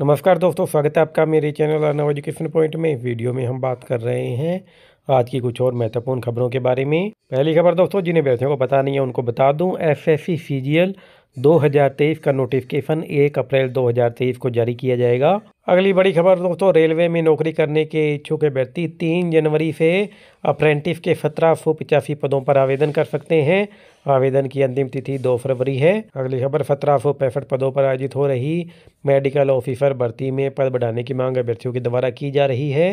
नमस्कार दोस्तों स्वागत है आपका मेरे चैनल अर्नव एजुकेशन पॉइंट में वीडियो में हम बात कर रहे हैं आज की कुछ और महत्वपूर्ण खबरों के बारे में पहली खबर दोस्तों जिन्हें बैठे को पता नहीं है उनको बता दूं एफएससी सीजीएल 2023 का नोटिफिकेशन 1 अप्रैल 2023 को जारी किया जाएगा अगली बड़ी खबर दोस्तों रेलवे में नौकरी करने के इच्छुक व्यक्ति 3 जनवरी से अप्रेंटिस के सत्रह सौ पिचासी पदों पर आवेदन कर सकते हैं आवेदन की अंतिम तिथि 2 फरवरी है अगली खबर सत्रह सौ पैंसठ पदों पर आयोजित हो रही मेडिकल ऑफिसर भर्ती में पद बढ़ाने की मांग अभ्यर्थियों के द्वारा की जा रही है